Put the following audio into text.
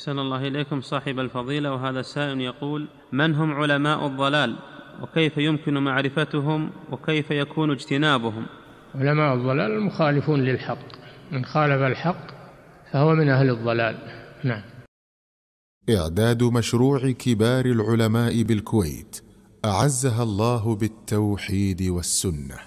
أحسن الله إليكم صاحب الفضيلة وهذا السائل يقول من هم علماء الضلال وكيف يمكن معرفتهم وكيف يكون اجتنابهم علماء الضلال المخالفون للحق من خالف الحق فهو من أهل الضلال نعم إعداد مشروع كبار العلماء بالكويت أعزها الله بالتوحيد والسنة